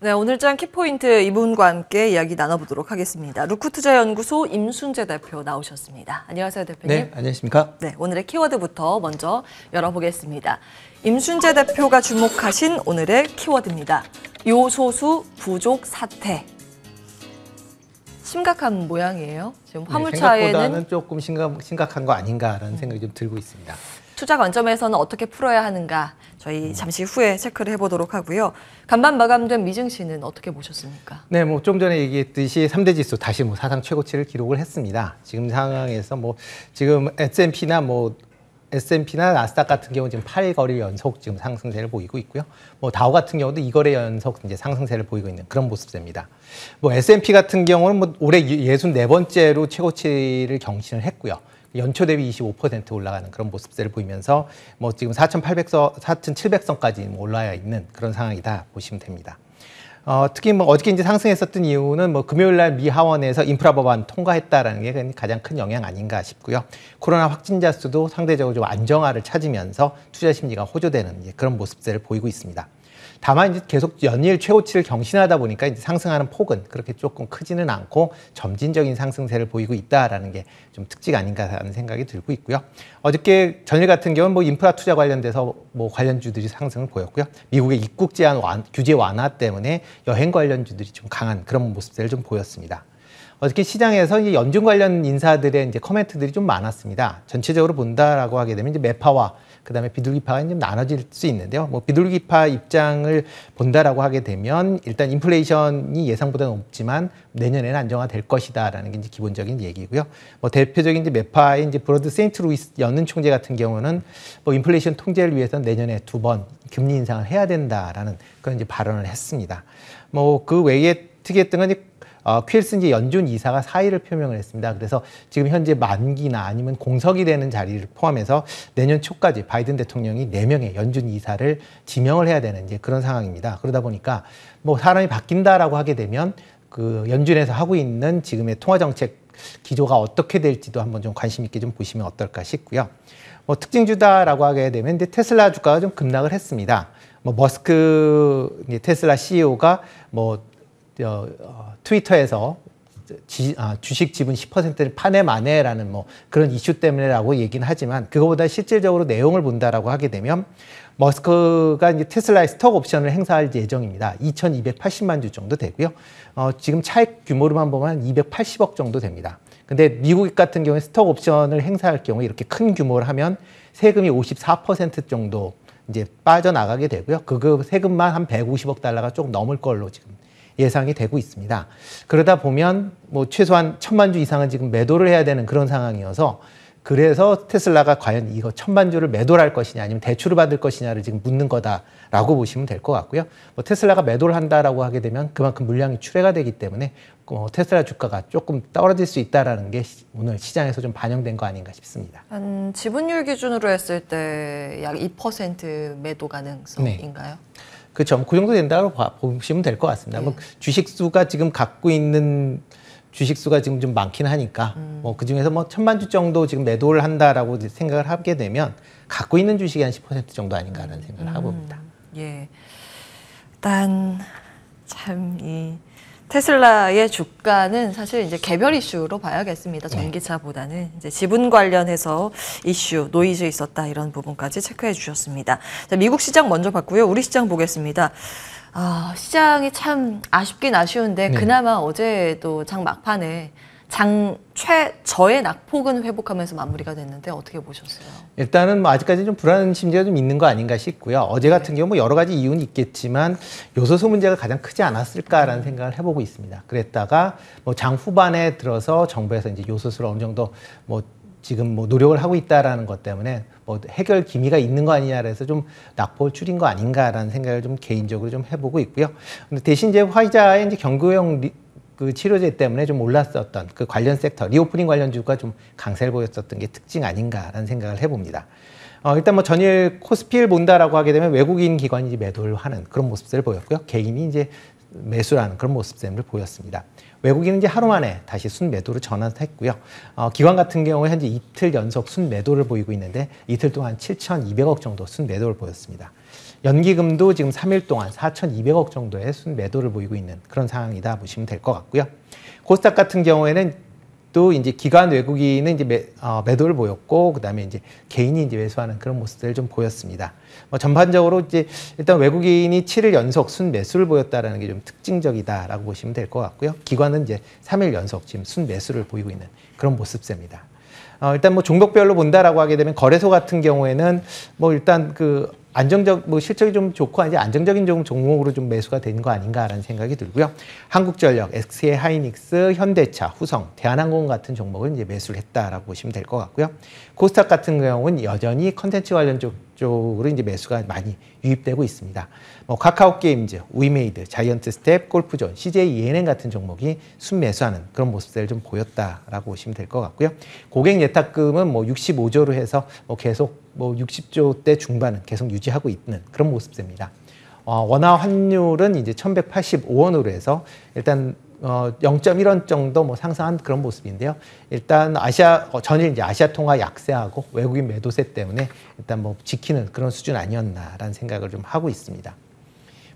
네, 오늘 짠 키포인트 이분과 함께 이야기 나눠보도록 하겠습니다. 루크투자연구소 임순재 대표 나오셨습니다. 안녕하세요, 대표님. 네, 안녕하십니까. 네, 오늘의 키워드부터 먼저 열어보겠습니다. 임순재 대표가 주목하신 오늘의 키워드입니다. 요소수 부족 사태 심각한 모양이에요. 지금 화물차에는 네, 조금 심각, 심각한 거 아닌가라는 음. 생각이 좀 들고 있습니다. 투자 관점에서는 어떻게 풀어야 하는가 저희 음. 잠시 후에 체크를 해보도록 하고요. 간밤 마감된 미증시는 어떻게 보셨습니까? 네, 뭐 좀 전에 얘기했듯이 3대 지수 다시 뭐 사상 최고치를 기록을 했습니다. 지금 상황에서 뭐 지금 S&P나 뭐 S&P나 나스닥 같은 경우 는 지금 8거리 연속 지금 상승세를 보이고 있고요. 뭐 다우 같은 경우도 2거래 연속 이제 상승세를 보이고 있는 그런 모습입니다. 뭐 S&P 같은 경우는 뭐 올해 예, 예순 4번째로 최고치를 경신을 했고요. 연초 대비 25% 올라가는 그런 모습들을 보이면서 뭐 지금 4,800선, 4,700선까지 올라와 있는 그런 상황이다 보시면 됩니다. 어, 특히 뭐 어저께 이제 상승했었던 이유는 뭐 금요일 날미 하원에서 인프라 법안 통과했다라는 게 가장 큰 영향 아닌가 싶고요. 코로나 확진자 수도 상대적으로 좀 안정화를 찾으면서 투자 심리가 호조되는 그런 모습들을 보이고 있습니다. 다만 이제 계속 연일 최고치를 경신하다 보니까 이제 상승하는 폭은 그렇게 조금 크지는 않고 점진적인 상승세를 보이고 있다라는 게 좀 특징 아닌가라는 생각이 들고 있고요. 어저께 전일 같은 경우는 뭐 인프라 투자 관련돼서 뭐 관련주들이 상승을 보였고요. 미국의 입국 제한 완, 규제 완화 때문에 여행 관련주들이 좀 강한 그런 모습들을 좀 보였습니다. 어저께 시장에서 이제 연준 관련 인사들의 이제 커멘트들이 좀 많았습니다. 전체적으로 본다라고 하게 되면 이제 메파와 그다음에 비둘기파가 좀 나눠질 수 있는데요. 뭐 비둘기파 입장을 본다라고 하게 되면 일단 인플레이션이 예상보다 높지만 내년에는 안정화될 것이다라는 게 이제 기본적인 얘기고요. 뭐 대표적인 이제 메파의 이제 브로드 세인트 루이스 연은 총재 같은 경우는 뭐 인플레이션 통제를 위해서 내년에 두 번 금리 인상을 해야 된다라는 그런 이제 발언을 했습니다. 뭐 그 외에 특이했던 건 이제 어, 퀼슨지 연준 이사가 사의를 표명을 했습니다. 그래서 지금 현재 만기나 아니면 공석이 되는 자리를 포함해서 내년 초까지 바이든 대통령이 네명의 연준 이사를 지명을 해야 되는 이제 그런 상황입니다. 그러다 보니까 뭐 사람이 바뀐다라고 하게 되면 그 연준에서 하고 있는 지금의 통화 정책 기조가 어떻게 될지도 한번 좀 관심 있게 좀 보시면 어떨까 싶고요. 뭐 특징주다라고 하게 되면 이제 테슬라 주가가 좀 급락을 했습니다. 뭐 머스크 테슬라 CEO가 뭐 어, 어, 트위터에서 지, 아, 주식 지분 10%를 파내 만해라는뭐 그런 이슈 때문에라고 얘기는 하지만 그거보다 실질적으로 내용을 본다라고 하게 되면 머스크가 이제 테슬라의 스톡 옵션을 행사할 예정입니다. 2,280만 주 정도 되고요. 어, 지금 차익 규모로만 보면 280억 정도 됩니다. 근데 미국 같은 경우에 스톡 옵션을 행사할 경우 이렇게 큰 규모를 하면 세금이 54% 정도 이제 빠져나가게 되고요. 그 세금만 한 150억 달러가 조금 넘을 걸로 지금 예상이 되고 있습니다. 그러다 보면 뭐 최소한 천만 주 이상은 지금 매도를 해야 되는 그런 상황이어서 그래서 테슬라가 과연 이거 천만 주를 매도를 할 것이냐 아니면 대출을 받을 것이냐를 지금 묻는 거다라고 보시면 될 것 같고요. 뭐 테슬라가 매도를 한다라고 하게 되면 그만큼 물량이 출회가 되기 때문에 어, 테슬라 주가가 조금 떨어질 수 있다라는 게 오늘 시장에서 좀 반영된 거 아닌가 싶습니다. 한 지분율 기준으로 했을 때 약 2% 매도 네. 가능성인가요? 네. 그 점, 그 정도 된다고 봐, 보시면 될 것 같습니다. 뭐 네. 뭐 주식수가 지금 갖고 있는 주식수가 지금 좀 많긴 하니까 음. 뭐그 중에서 뭐 천만 주 정도 지금 매도를 한다라고 생각을 하게 되면 갖고 있는 주식이 한 10% 정도 아닌가라는 생각을 음. 하고 봅니다 예. 일단 참이 테슬라의 주가는 사실 이제 개별 이슈로 봐야겠습니다. 네. 전기차보다는 이제 지분 관련해서 이슈, 노이즈 있었다 이런 부분까지 체크해 주셨습니다. 자, 미국 시장 먼저 봤고요. 우리 시장 보겠습니다. 아, 시장이 참 아쉽긴 아쉬운데 네. 그나마 어제도 장 막판에 장 최저의 낙폭은 회복하면서 마무리가 됐는데 어떻게 보셨어요? 일단은 뭐 아직까지 좀 불안 심리가 좀 있는 거 아닌가 싶고요. 어제 같은 네. 경우 뭐 여러 가지 이유는 있겠지만 요소수 문제가 가장 크지 않았을까라는 음. 생각을 해보고 있습니다. 그랬다가 뭐 장 후반에 들어서 정부에서 이제 요소수를 어느 정도 뭐 지금 뭐 노력을 하고 있다라는 것 때문에 뭐 해결 기미가 있는 거 아니냐 그래서 좀 낙폭을 줄인 거 아닌가라는 생각을 좀 개인적으로 좀 해보고 있고요. 근데 대신 이제 화이자의 이제 경구용 리, 그 치료제 때문에 좀 올랐었던 그 관련 섹터 리오프닝 관련주가 좀 강세를 보였었던 게 특징 아닌가라는 생각을 해봅니다. 어, 일단 뭐 전일 코스피를 본다라고 하게 되면 외국인 기관이 매도를 하는 그런 모습들을 보였고요. 개인이 이제 매수라는 그런 모습들을 보였습니다. 외국인은 이제 하루 만에 다시 순매도로 전환했고요. 어, 기관 같은 경우 에 현재 이틀 연속 순매도를 보이고 있는데 이틀 동안 7,200억 정도 순매도를 보였습니다. 연기금도 지금 3일 동안 4,200억 정도의 순매도를 보이고 있는 그런 상황이다 보시면 될 것 같고요. 코스닥 같은 경우에는 또 이제 기관 외국인은 이제 매, 어, 매도를 보였고 그다음에 이제 개인이 이제 매수하는 그런 모습들 을좀 보였습니다. 뭐 전반적으로 이제 일단 외국인이 7일 연속 순매수를 보였다라는 게 좀 특징적이다라고 보시면 될 것 같고요. 기관은 이제 3일 연속 지금 순매수를 보이고 있는 그런 모습새입니다. 어, 일단 뭐 종목별로 본다라고 하게 되면 거래소 같은 경우에는 뭐 일단 그 안정적 뭐 실적이 좀 좋고 이제 안정적인 좀 종목으로 좀 매수가 되는 거 아닌가라는 생각이 들고요. 한국전력, SK 하이닉스, 현대차, 후성, 대한항공 같은 종목은 이제 매수를 했다라고 보시면 될 것 같고요. 코스닥 같은 경우는 여전히 컨텐츠 관련 쪽 쪽으로 이제 매수가 많이 유입되고 있습니다. 뭐 카카오 게임즈, 위메이드, 자이언트 스텝, 골프존, CJ ENN 같은 종목이 순매수하는 그런 모습들을 좀 보였다라고 보시면 될 것 같고요. 고객 예탁금은 뭐 65조로 해서 뭐 계속 뭐 60조 대 중반은 계속 유지하고 있는 그런 모습입니다. 어, 원화 환율은 이제 1185원으로 해서 일단 어, 0.1원 정도 뭐 상승한 그런 모습인데요. 일단 아시아 어, 전일 이제 아시아 통화 약세하고 외국인 매도세 때문에 일단 뭐 지키는 그런 수준 아니었나라는 생각을 좀 하고 있습니다.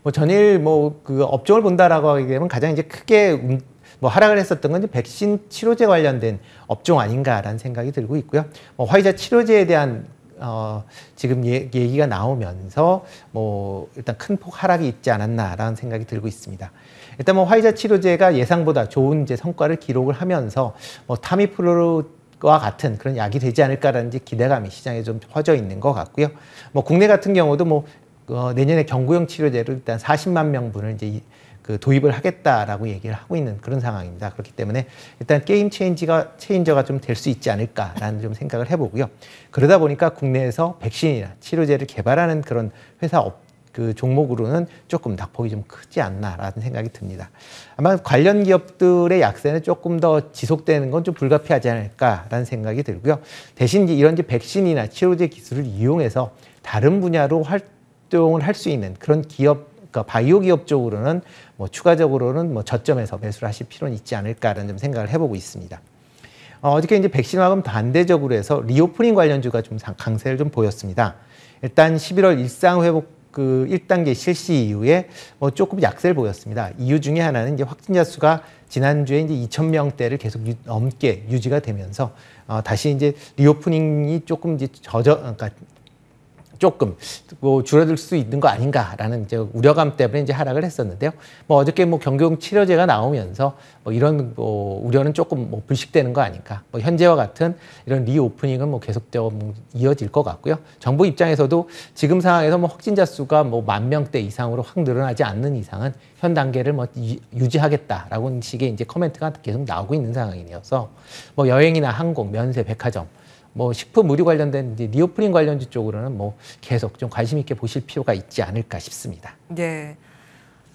뭐 전일 뭐 그 업종을 본다라고 하게 되면 가장 이제 크게 움, 음, 뭐 하락을 했었던 건 이제 백신 치료제 관련된 업종 아닌가라는 생각이 들고 있고요. 뭐 화이자 치료제에 대한 어, 지금 예, 얘기가 나오면서 뭐 일단 큰 폭 하락이 있지 않았나라는 생각이 들고 있습니다. 일단 뭐 화이자 치료제가 예상보다 좋은 이제 성과를 기록을 하면서 뭐 타미프로로 와 같은 그런 약이 되지 않을까라는 기대감이 시장에 좀 퍼져 있는 것 같고요. 뭐 국내 같은 경우도 뭐 어, 내년에 경구용 치료제를 일단 40만 명분을 이제 이, 그 도입을 하겠다라고 얘기를 하고 있는 그런 상황입니다. 그렇기 때문에 일단 게임 체인지가 체인저가 좀 될 수 있지 않을까라는 좀 생각을 해보고요. 그러다 보니까 국내에서 백신이나 치료제를 개발하는 그런 회사 업, 그 종목으로는 조금 낙폭이 좀 크지 않나라는 생각이 듭니다. 아마 관련 기업들의 약세는 조금 더 지속되는 건 좀 불가피하지 않을까라는 생각이 들고요. 대신 이런 백신이나 치료제 기술을 이용해서 다른 분야로 활동을 할 수 있는 그런 기업 그러니까 바이오 기업 쪽으로는 뭐 추가적으로는 뭐 저점에서 매수를 하실 필요는 있지 않을까라는 좀 생각을 해보고 있습니다. 어, 어저께 이제 백신화금 반대적으로 해서 리오프닝 관련주가 좀 강세를 좀 보였습니다. 일단 11월 일상 회복 그 1단계 실시 이후에 뭐 조금 약세를 보였습니다. 이유 중에 하나는 이제 확진자 수가 지난주에 이제 2천명대를 계속 유, 넘게 유지가 되면서 어, 다시 이제 리오프닝이 조금 이제 저저, 그러니까 조금 뭐 줄어들 수 있는 거 아닌가라는 이제 우려감 때문에 이제 하락을 했었는데요. 뭐 어저께 뭐경기용 치료제가 나오면서 뭐 이런 뭐 우려는 조금 뭐 불식되는 거 아닌가. 뭐 현재와 같은 이런 리오프닝은 뭐계속적으 뭐 이어질 것 같고요. 정부 입장에서도 지금 상황에서 뭐 확진자 수가 뭐 만 명대 이상으로 확 늘어나지 않는 이상은 현 단계를 뭐 유지하겠다라고 식의 이제 코멘트가 계속 나오고 있는 상황이어서 뭐 여행이나 항공, 면세, 백화점 뭐 식품 의료 관련된 이제 니오프린 관련주 쪽으로는 뭐 계속 좀 관심 있게 보실 필요가 있지 않을까 싶습니다. 네.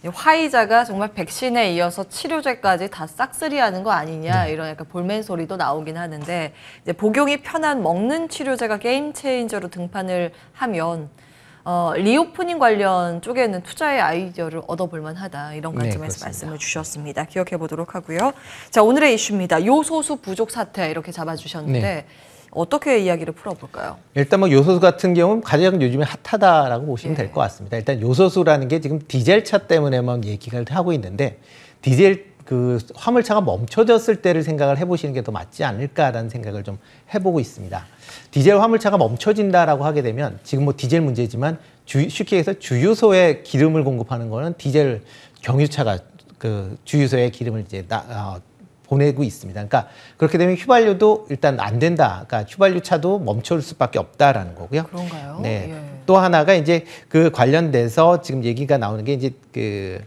화이자가 정말 백신에 이어서 치료제까지 다 싹쓸이하는 거 아니냐 네. 이런 약간 볼멘 소리도 나오긴 하는데 이제 복용이 편한 먹는 치료제가 게임 체인저로 등판을 하면 어, 리오프닝 관련 쪽에는 투자의 아이디어를 얻어볼 만하다 이런 네, 관점에서 네, 말씀을 주셨습니다. 기억해 보도록 하고요. 자 오늘의 이슈입니다. 요소수 부족 사태 이렇게 잡아주셨는데 네. 어떻게 이야기를 풀어볼까요? 일단 뭐 요소수 같은 경우는 가장 요즘에 핫하다라고 보시면 예. 될것 같습니다. 일단 요소수라는 게 지금 디젤 차 때문에만 얘기를 하고 있는데 디젤 그 화물차가 멈춰졌을 때를 생각을 해보시는 게 더 맞지 않을까라는 생각을 좀 해보고 있습니다. 디젤 화물차가 멈춰진다라고 하게 되면 지금 뭐 디젤 문제지만 주, 쉽게 해서 주유소에 기름을 공급하는 거는 디젤 경유차가 그 주유소에 기름을 이제 나, 어, 보내고 있습니다. 그러니까 그렇게 되면 휘발유도 일단 안 된다. 그러니까 휘발유 차도 멈출 수밖에 없다라는 거고요. 그런가요? 네. 예. 또 하나가 이제 그 관련돼서 지금 얘기가 나오는 게 이제 그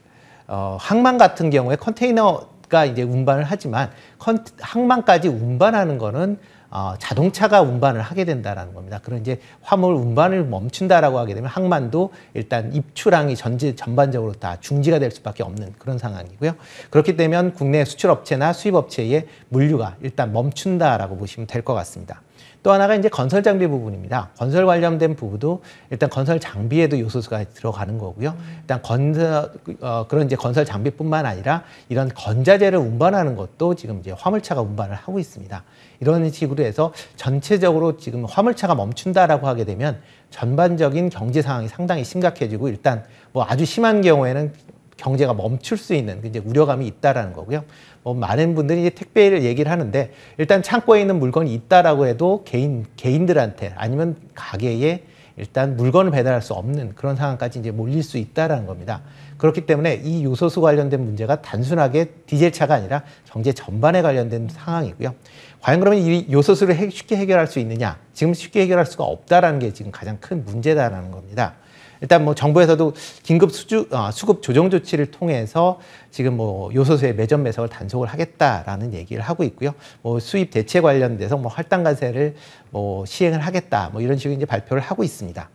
어, 항만 같은 경우에 컨테이너가 이제 운반을 하지만 컨, 항만까지 운반하는 거는 어, 자동차가 운반을 하게 된다라는 겁니다. 그런 이제 화물 운반을 멈춘다라고 하게 되면 항만도 일단 입출항이 전지, 전반적으로 다 중지가 될 수밖에 없는 그런 상황이고요. 그렇기 때문에 국내 수출업체나 수입업체의 물류가 일단 멈춘다라고 보시면 될 것 같습니다. 또 하나가 이제 건설 장비 부분입니다. 건설 관련된 부분도 일단 건설 장비에도 요소가 수 들어가는 거고요. 일단 건설 어, 그런 이제 건설 장비뿐만 아니라 이런 건자재를 운반하는 것도 지금 이제 화물차가 운반을 하고 있습니다. 이런 식으로 해서 전체적으로 지금 화물차가 멈춘다라고 하게 되면 전반적인 경제 상황이 상당히 심각해지고 일단 뭐 아주 심한 경우에는 경제가 멈출 수 있는 이제 우려감이 있다라는 거고요. 뭐 많은 분들이 이제 택배를 얘기를 하는데 일단 창고에 있는 물건이 있다라고 해도 개인 개인들한테 아니면 가게에 일단 물건을 배달할 수 없는 그런 상황까지 이제 몰릴 수 있다라는 겁니다. 그렇기 때문에 이 요소수 관련된 문제가 단순하게 디젤 차가 아니라 경제 전반에 관련된 상황이고요. 과연 그러면 이 요소수를 쉽게 해결할 수 있느냐? 지금 쉽게 해결할 수가 없다라는 게 지금 가장 큰 문제다라는 겁니다. 일단 뭐 정부에서도 긴급 수주, 아, 수급 조정 조치를 통해서 지금 뭐 요소수의 매점 매석을 단속을 하겠다라는 얘기를 하고 있고요. 뭐 수입 대체 관련돼서 뭐 할당 관세를 뭐 시행을 하겠다 뭐 이런 식으로 이제 발표를 하고 있습니다.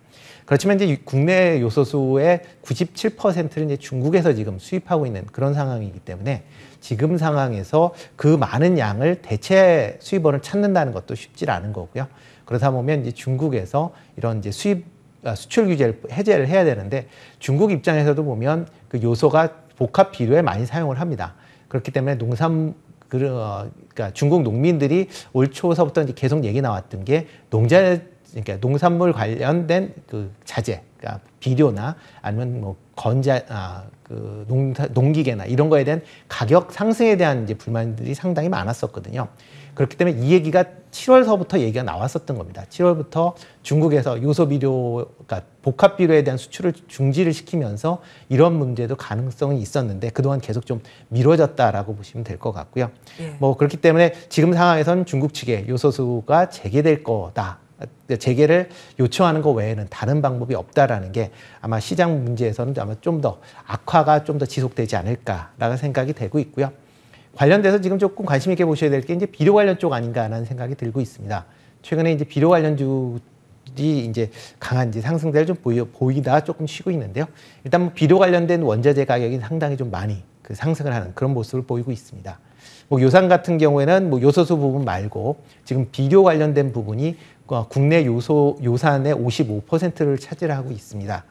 그렇지만 이제 국내 요소수의 97%를 이제 중국에서 지금 수입하고 있는 그런 상황이기 때문에 지금 상황에서 그 많은 양을 대체 수입원을 찾는다는 것도 쉽지 않은 거고요. 그러다 보면 이제 중국에서 이런 이제 수입 아, 수출 규제를 해제를 해야 되는데 중국 입장에서도 보면 그 요소가 복합 비료에 많이 사용을 합니다. 그렇기 때문에 농산 어, 그러니까 중국 농민들이 올 초서부터 이제 계속 얘기 나왔던 게 농자 그러니까 농산물 관련된 그 자재, 그러니까 비료나 아니면 뭐 건자 아, 그 농, 농기계나 이런 거에 대한 가격 상승에 대한 이제 불만들이 상당히 많았었거든요. 그렇기 때문에 이 얘기가 7월서부터 얘기가 나왔었던 겁니다. 7월부터 중국에서 요소비료, 그러니까 복합비료에 대한 수출을 중지를 시키면서 이런 문제도 가능성이 있었는데 그동안 계속 좀 미뤄졌다라고 보시면 될 것 같고요. 예. 뭐 그렇기 때문에 지금 상황에선 중국 측에 요소수가 재개될 거다. 재개를 요청하는 것 외에는 다른 방법이 없다라는 게 아마 시장 문제에서는 아마 좀 더 악화가 좀 더 지속되지 않을까라는 생각이 되고 있고요. 관련돼서 지금 조금 관심 있게 보셔야 될 게 이제 비료 관련 쪽 아닌가라는 생각이 들고 있습니다. 최근에 이제 비료 관련주 이제 강한 이제 상승세를 좀 보이, 보이다 조금 쉬고 있는데요. 일단 뭐 비료 관련된 원자재 가격이 상당히 좀 많이 그 상승을 하는 그런 모습을 보이고 있습니다. 뭐 요산 같은 경우에는 뭐 요소수 부분 말고 지금 비료 관련된 부분이 어, 국내 요소 요산의 55%를 차지하고 있습니다.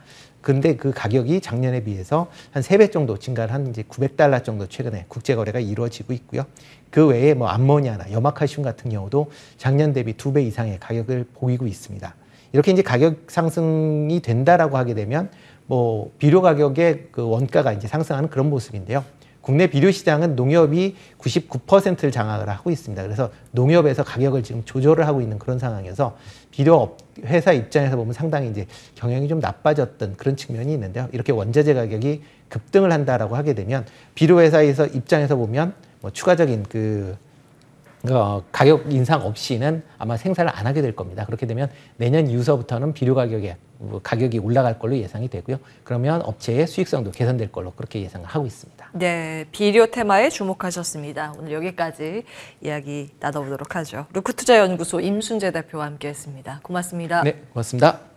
근데 그 가격이 작년에 비해서 한 세 배 정도 증가를 한 이제 900달러 정도 최근에 국제 거래가 이루어지고 있고요. 그 외에 뭐 암모니아나 염화칼슘 같은 경우도 작년 대비 두 배 이상의 가격을 보이고 있습니다. 이렇게 이제 가격 상승이 된다라고 하게 되면 뭐 비료 가격의 그 원가가 이제 상승하는 그런 모습인데요. 국내 비료 시장은 농협이 99%를 장악을 하고 있습니다. 그래서 농협에서 가격을 지금 조절을 하고 있는 그런 상황에서 비료 회사 입장에서 보면 상당히 이제 경영이 좀 나빠졌던 그런 측면이 있는데요. 이렇게 원자재 가격이 급등을 한다라고 하게 되면 비료 회사에서 입장에서 보면 뭐 추가적인 그 어, 가격 인상 없이는 아마 생산을 안 하게 될 겁니다. 그렇게 되면 내년 이후서부터는 비료 가격에 뭐 가격이 올라갈 걸로 예상이 되고요. 그러면 업체의 수익성도 개선될 걸로 그렇게 예상을 하고 있습니다. 네, 비료 테마에 주목하셨습니다. 오늘 여기까지 이야기 나눠보도록 하죠. 루크투자연구소 임순재 대표와 함께했습니다. 고맙습니다. 네, 고맙습니다.